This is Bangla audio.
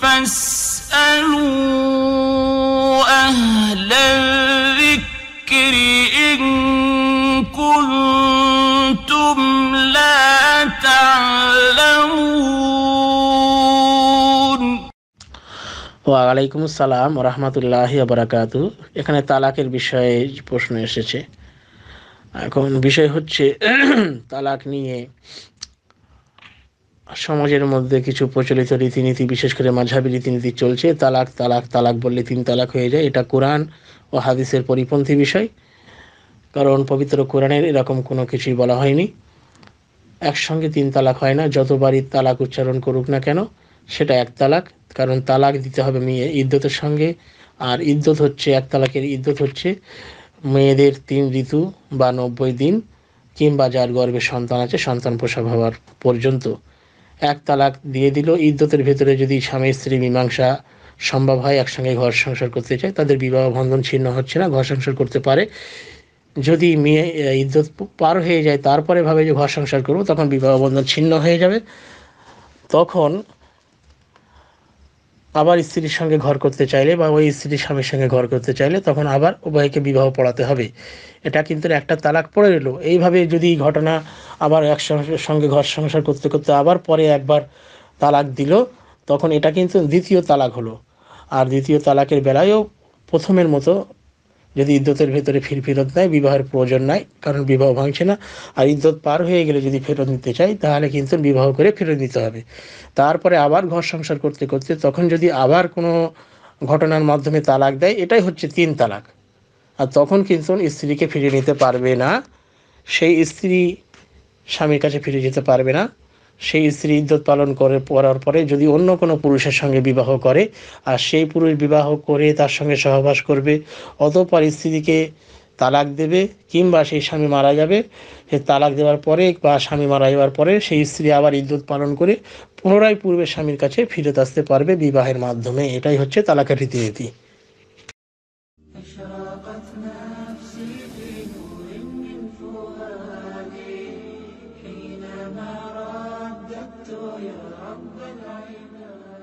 فاسألوا أهل الذكر إن كنتم لا تعلمون ওয়ালাইকুম আসসালাম রহমতুল্লাহ আবরাকাতু এখানে তালাকের বিষয়ে প্রশ্ন এসেছে এখন বিষয় হচ্ছে তালাক নিয়ে সমাজের মধ্যে কিছু প্রচলিত রীতিনীতি বিশেষ করে মাঝাবি রীতিনীতি চলছে তালাক তালাক তালাক বললে তিন তালাক হয়ে যায় এটা কোরআন ও হাদিসের পরিপন্থী বিষয় কারণ পবিত্র কোরআনের এরকম কোনো কিছুই বলা হয়নি একসঙ্গে তিন তালাক হয় না যতবারই তালাক উচ্চারণ করুক না কেন সেটা এক তালাক কারণ তালাক দিতে হবে মেয়ে ইদ্যতের সঙ্গে আর ইদ্যত হচ্ছে এক তালাকের ইদ্যত হচ্ছে মেয়েদের তিন ঋতু বা নব্বই দিন কিংবা যার গর্ভে সন্তান আছে সন্তান প্রসব হওয়ার পর্যন্ত এক তালাক দিয়ে দিল ইদ্যতের ভেতরে যদি স্বামী স্ত্রী মীমাংসা সম্ভব হয় একসঙ্গে ঘর সংসার করতে চায় তাদের বিবাহ বন্ধন ছিন্ন হচ্ছে না ঘর সংসার করতে পারে যদি মেয়ে ইদ্যত পার হয়ে যায় তারপরে ভাবে যে ঘর সংসার করবো তখন বিবাহ বন্ধন ছিন্ন হয়ে যাবে তখন আবার স্ত্রীর সঙ্গে ঘর করতে চাইলে বা ওই স্ত্রীর স্বামীর সঙ্গে ঘর করতে চাইলে তখন আবার উভয়কে বিবাহ পড়াতে হবে এটা কিন্তু একটা তালাক পড়ে এলো এইভাবে যদি ঘটনা আবার এক সঙ্গে ঘর সংসার করতে করতে আবার পরে একবার তালাক দিল তখন এটা কিন্তু দ্বিতীয় তালাক হলো আর দ্বিতীয় তালাকের বেলায়ও প্রথমের মতো যদি ইদ্যতের ভেতরে ফির ফেরত নেয় বিবাহের প্রয়োজন নাই কারণ বিবাহ ভাঙছে না আর ইদ্যত পার হয়ে গেলে যদি ফেরত নিতে চাই তাহলে কিন্তু বিবাহ করে ফেরত নিতে হবে তারপরে আবার ঘর সংসার করতে করতে তখন যদি আবার কোনো ঘটনার মাধ্যমে তালাক দেয় এটাই হচ্ছে তিন তালাক আর তখন কিন্তু স্ত্রীকে ফিরিয়ে নিতে পারবে না সেই স্ত্রী স্বামীর কাছে ফিরে যেতে পারবে না সেই স্ত্রী ইজ্জত পালন করে করার পরে যদি অন্য কোনো পুরুষের সঙ্গে বিবাহ করে আর সেই পুরুষ বিবাহ করে তার সঙ্গে সহবাস করবে অতপর স্ত্রীকে তালাক দেবে কিংবা সেই স্বামী মারা যাবে সে তালাক দেওয়ার পরে বা স্বামী মারা যাওয়ার পরে সেই স্ত্রী আবার ইদ্যুৎ পালন করে পুনরায় পূর্বের স্বামীর কাছে ফিরত আসতে পারবে বিবাহের মাধ্যমে এটাই হচ্ছে তালাকের রীতিনীতি رب العباد